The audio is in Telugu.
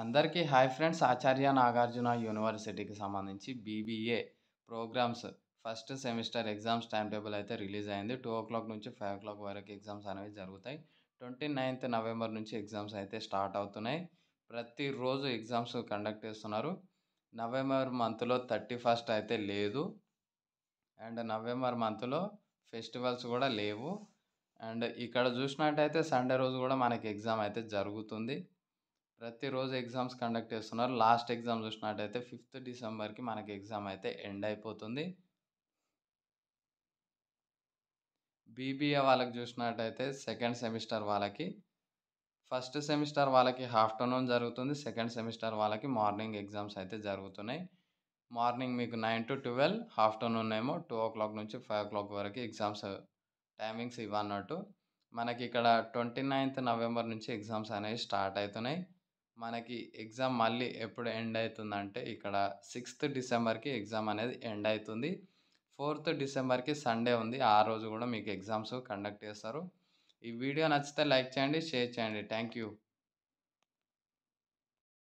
అందరికీ హాయ్ ఫ్రెండ్స్ ఆచార్య నాగార్జున యూనివర్సిటీకి సంబంధించి BBA programs first semester exams time table అయితే రిలీజ్ అయింది టూ ఓ క్లాక్ నుంచి ఫైవ్ ఓ క్లాక్ వరకు ఎగ్జామ్స్ అనేవి జరుగుతాయి ట్వంటీ నైన్త్ నవంబర్ నుంచి ఎగ్జామ్స్ అయితే స్టార్ట్ అవుతున్నాయి ప్రతిరోజు ఎగ్జామ్స్ కండక్ట్ చేస్తున్నారు నవంబర్ మంత్లో థర్టీ ఫస్ట్ అయితే లేదు అండ్ నవంబర్ మంత్లో ఫెస్టివల్స్ కూడా లేవు అండ్ ఇక్కడ చూసినట్టయితే సండే రోజు కూడా మనకి ఎగ్జామ్ అయితే జరుగుతుంది ప్రతిరోజు ఎగ్జామ్స్ కండక్ట్ చేస్తున్నారు లాస్ట్ ఎగ్జామ్ చూసినట్టయితే ఫిఫ్త్ డిసెంబర్కి మనకి ఎగ్జామ్ అయితే ఎండ్ అయిపోతుంది బీబీఏ వాళ్ళకి చూసినట్టయితే సెకండ్ సెమిస్టర్ వాళ్ళకి ఫస్ట్ సెమిస్టర్ వాళ్ళకి ఆఫ్టర్నూన్ జరుగుతుంది సెకండ్ సెమిస్టర్ వాళ్ళకి మార్నింగ్ ఎగ్జామ్స్ అయితే జరుగుతున్నాయి మార్నింగ్ మీకు నైన్ టు ట్వెల్వ్ ఆఫ్టర్నూన్ ఏమో టూ ఓ క్లాక్ నుంచి ఫైవ్ ఓ క్లాక్ వరకు ఎగ్జామ్స్ టైమింగ్స్ ఇవ్వన్నట్టు మనకి ఇక్కడ ట్వంటీ నైన్త్ నవంబర్ నుంచి ఎగ్జామ్స్ అనేవి స్టార్ట్ అవుతున్నాయి మనకి ఎగ్జామ్ మళ్ళీ ఎప్పుడు ఎండ్ అవుతుందంటే ఇక్కడ సిక్స్త్ డిసెంబర్కి ఎగ్జామ్ అనేది ఎండ్ అవుతుంది ఫోర్త్ డిసెంబర్కి సండే ఉంది ఆ రోజు కూడా మీకు ఎగ్జామ్స్ కండక్ట్ చేస్తారు ఈ వీడియో నచ్చితే లైక్ చేయండి షేర్ చేయండి థ్యాంక్ యూ